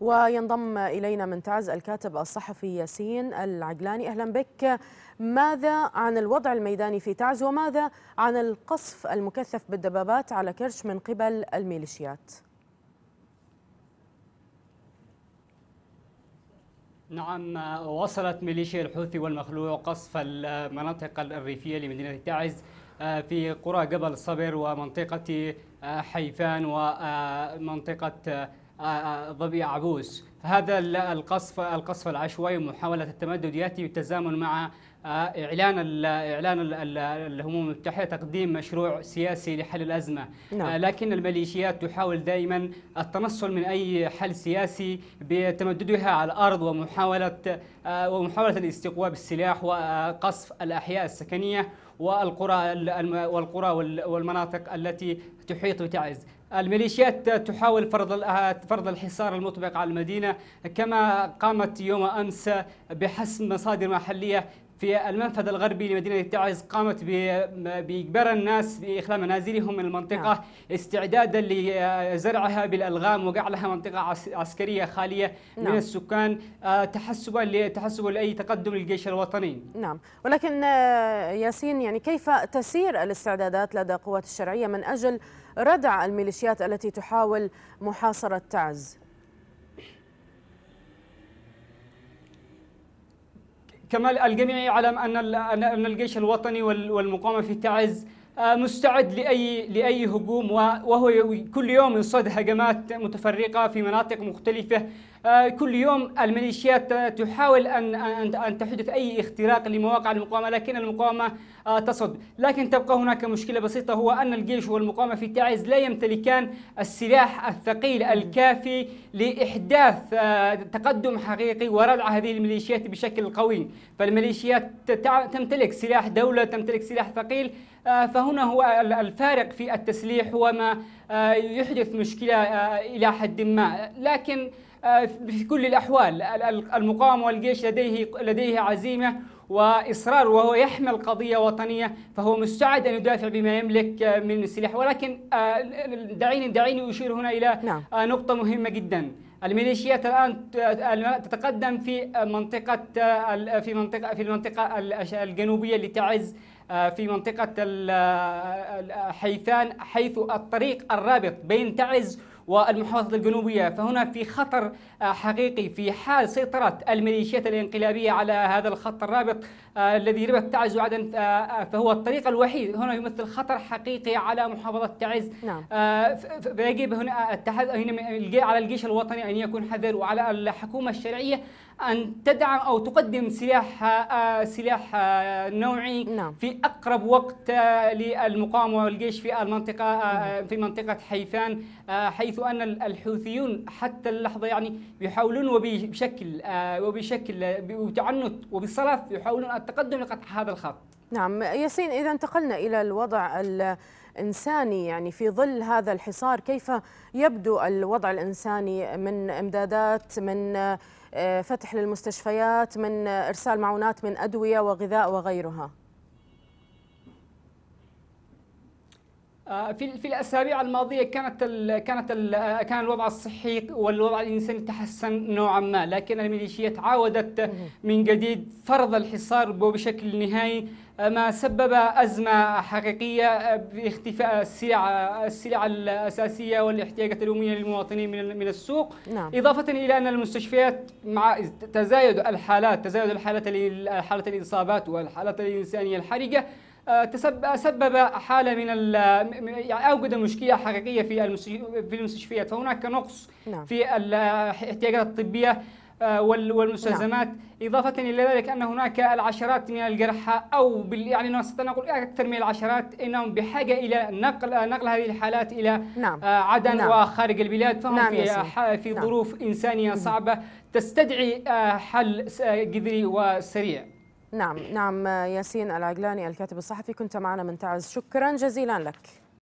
وينضم إلينا من تعز الكاتب الصحفي ياسين العجلاني أهلا بك ماذا عن الوضع الميداني في تعز وماذا عن القصف المكثف بالدبابات على كرش من قبل الميليشيات؟ نعم وصلت ميليشيا الحوثي والمخلوع قصف المناطق الريفية لمدينة تعز آه، في قرى جبل صبر ومنطقة آه، حيفان ومنطقة آه، ظبي عبوس فهذا القصف القصف العشوائي ومحاولة التمدد يأتي بالتزامن مع آه، إعلان إعلان الأمم المتحدة تقديم مشروع سياسي لحل الأزمة آه، نعم. لكن الميليشيات تحاول دائما التنصل من أي حل سياسي بتمددها على الأرض ومحاولة آه، ومحاولة الاستقواء بالسلاح وقصف الأحياء السكنية والقرى والقرى والمناطق التي تحيط بتعز الميليشيات تحاول فرض آه، فرض الحصار المطبق على المدينه كما قامت يوم امس بحسم مصادر محليه في المنفذ الغربي لمدينة تعز قامت بإجبار الناس بإخلاء منازلهم من المنطقة نعم. استعدادا لزرعها بالألغام وجعلها منطقة عسكرية خالية نعم. من السكان آه، تحسبا تحسبا لأي تقدم للجيش الوطني نعم ولكن آه، ياسين يعني كيف تسير الاستعدادات لدى قوات الشرعية من أجل ردع الميليشيات التي تحاول محاصرة تعز كما الجميع يعلم أن الجيش الوطني والمقاومة في تعز آه، مستعد لأي لأي هجوم وهو كل يوم يصد هجمات متفرقة في مناطق مختلفة آه، كل يوم الميليشيات تحاول أن أن ان تحدث أي اختراق لمواقع المقاومة لكن المقاومة آه، تصد لكن تبقى هناك مشكلة بسيطة هو أن الجيش والمقاومة في تعز لا يمتلكان السلاح الثقيل الكافي لإحداث تقدم حقيقي وردع هذه الميليشيات بشكل قوي فالميليشيات تمتلك سلاح دولة تمتلك سلاح ثقيل فهو هنا هو الفارق في التسليح هو ما آه، يحدث مشكلة آه، إلى حد ما لكن آه، في كل الأحوال المقاومة والجيش لديه لديه عزيمة واصرار وهو يحمل قضيه وطنيه فهو مستعد ان يدافع بما يملك من سلاح ولكن آه، دعيني دعيني اشير هنا الى نعم. آه، نقطه مهمه جدا الميليشيات الان آه، تتقدم في منطقه في منطقه في المنطقه الجنوبيه لتعز في منطقه حيثان حيث الطريق الرابط بين تعز والمحافظة الجنوبية فهنا في خطر آه، حقيقي في حال سيطرة الميليشيات الانقلابية على هذا الخط الرابط آه، الذي ربط تعز وعدن آه، فهو الطريق الوحيد هنا يمثل خطر حقيقي على محافظة تعز نعم. فيجب هنا على الجيش الوطني أن يكون حذر وعلى الحكومة الشرعية أن تدعم أو تقدم سلاح آه، سلاح آه، نوعي نعم. في أقرب وقت آه، للمقاومة والجيش في المنطقة في منطقة حيفان حيث أن الحوثيون حتى اللحظة يعني يحاولون وبشكل وبشكل وبتعنت وبصرف يحاولون التقدم لقطع هذا الخط نعم ياسين إذا انتقلنا إلى الوضع الإنساني يعني في ظل هذا الحصار كيف يبدو الوضع الإنساني من إمدادات من آه، فتح للمستشفيات من إرسال معونات من أدوية وغذاء وغيرها؟ آه، في في الاسابيع الماضيه كانت الـ كانت الـ آه، كان الوضع الصحي والوضع الانساني تحسن نوعا ما، لكن الميليشيات عاودت من جديد فرض الحصار وبشكل نهائي آه، ما سبب ازمه حقيقيه باختفاء السلع السلع الاساسيه والاحتياجات اليوميه للمواطنين من من السوق، نعم. اضافه الى ان المستشفيات مع تزايد الحالات، تزايد الحالات حاله الاصابات والحالات الانسانيه الحرجه سبب حاله من يعني اوجد مشكله حقيقيه في في المستشفيات فهناك نقص نعم. في الاحتياجات الطبيه آه، والمستلزمات نعم. إضافة إلى ذلك أن هناك العشرات من الجرحى أو بال... يعني نقول أكثر من العشرات أنهم بحاجة إلى نقل نقل هذه الحالات إلى نعم. آه، عدن نعم. وخارج البلاد فهم نعم في ح... في نعم. ظروف إنسانية صعبة تستدعي آه، حل جذري وسريع نعم نعم ياسين العقلاني الكاتب الصحفي كنت معنا من تعز شكرا جزيلا لك